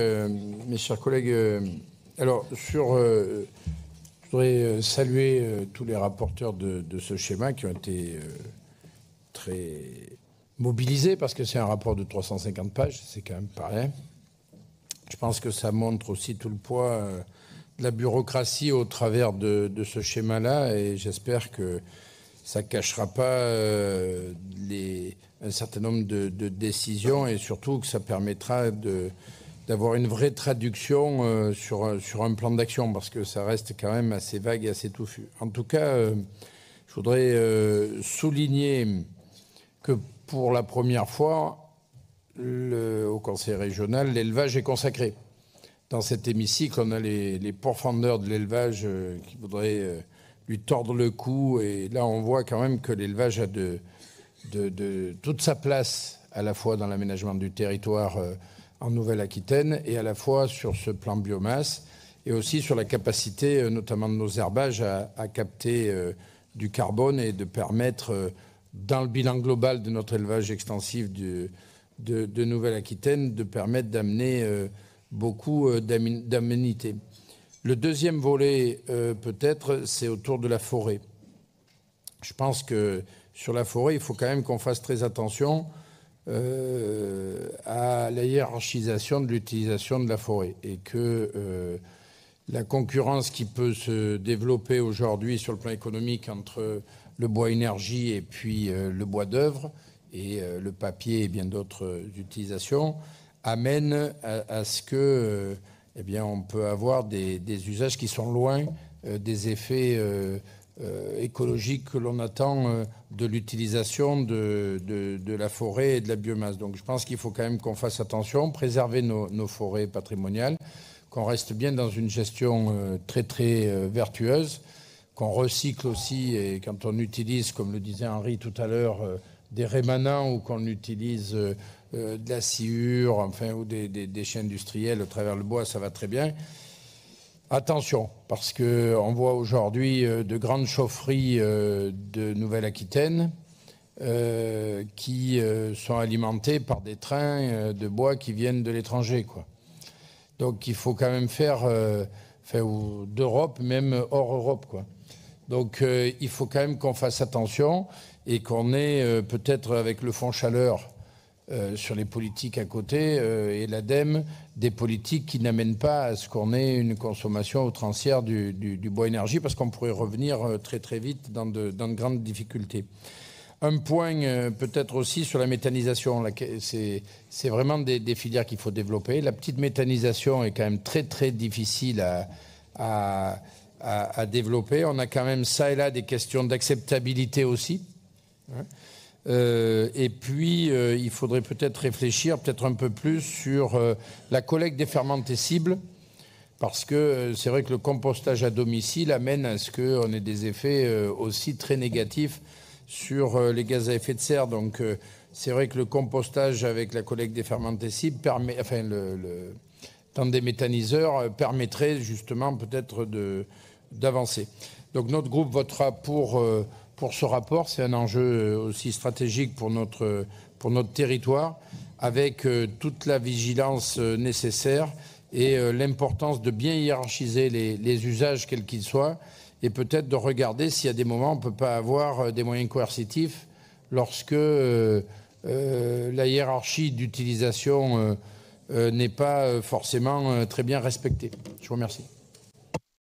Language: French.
Euh, mes chers collègues, euh, alors sur, euh, je voudrais saluer tous les rapporteurs de, ce schéma qui ont été très mobilisés parce que c'est un rapport de 350 pages, c'est quand même pareil. Je pense que ça montre aussi tout le poids de la bureaucratie au travers de, ce schéma-là et j'espère que ça cachera pas un certain nombre de décisions et surtout que ça permettra de d'avoir une vraie traduction euh, sur, sur un plan d'action, parce que ça reste quand même assez vague et assez touffu. En tout cas, euh, je voudrais euh, souligner que pour la première fois, au Conseil régional, l'élevage est consacré. Dans cet hémicycle, on a les, les pourfendeurs de l'élevage qui voudraient lui tordre le cou, et là on voit quand même que l'élevage a de, de, toute sa place, à la fois dans l'aménagement du territoire en Nouvelle-Aquitaine, et à la fois sur ce plan biomasse et aussi sur la capacité, euh, notamment de nos herbages, à, capter euh, du carbone et de permettre, euh, dans le bilan global de notre élevage extensif de, Nouvelle-Aquitaine, de permettre d'amener beaucoup d'aménités. Le deuxième volet, peut-être, c'est autour de la forêt. Je pense que sur la forêt, il faut quand même qu'on fasse très attention euh, à la hiérarchisation de l'utilisation de la forêt et que euh, la concurrence qui peut se développer aujourd'hui sur le plan économique entre le bois énergie et puis euh, le bois d'œuvre et le papier et bien d'autres utilisations amène à, ce que eh bien on peut avoir des, des, usages qui sont loin des effets euh, écologique que l'on attend euh, de l'utilisation de, la forêt et de la biomasse. Donc je pense qu'il faut quand même qu'on fasse attention, préserver nos, forêts patrimoniales, qu'on reste bien dans une gestion euh, très très vertueuse, qu'on recycle aussi et quand on utilise, comme le disait Henri tout à l'heure, des rémanents ou qu'on utilise de la sciure, enfin, ou des, des déchets industriels à travers le bois, ça va très bien. Attention, parce qu'on voit aujourd'hui euh, de grandes chaufferies euh, de Nouvelle-Aquitaine euh, qui sont alimentées par des trains de bois qui viennent de l'étranger. Donc il faut quand même faire, d'Europe, même hors Europe. Donc il faut quand même qu'on fasse attention et qu'on ait peut-être avec le fond chaleur euh, sur les politiques à côté euh, et l'ADEME des politiques qui n'amènent pas à ce qu'on ait une consommation outrancière du, du, bois énergie parce qu'on pourrait revenir euh, très très vite dans de, grandes difficultés. Un point peut-être aussi sur la méthanisation. C'est vraiment des, filières qu'il faut développer. La petite méthanisation est quand même très très difficile à, développer. On a quand même ça et là des questions d'acceptabilité aussi. Hein. Euh, et puis, euh, il faudrait peut-être réfléchir peut-être un peu plus sur euh, la collecte des cibles parce que c'est vrai que le compostage à domicile amène à ce qu'on ait des effets aussi très négatifs sur les gaz à effet de serre. Donc, c'est vrai que le compostage avec la collecte des cibles permet, enfin, le, le des méthaniseurs permettrait justement peut-être d'avancer. Donc notre groupe votera pour pour ce rapport. C'est un enjeu euh, aussi stratégique pour notre, pour notre territoire, avec euh, toute la vigilance euh, nécessaire et l'importance de bien hiérarchiser les, usages, quels qu'ils soient, et peut-être de regarder s'il y a des moments où on ne peut pas avoir des moyens coercitifs lorsque la hiérarchie d'utilisation n'est pas forcément très bien respectée. Je vous remercie.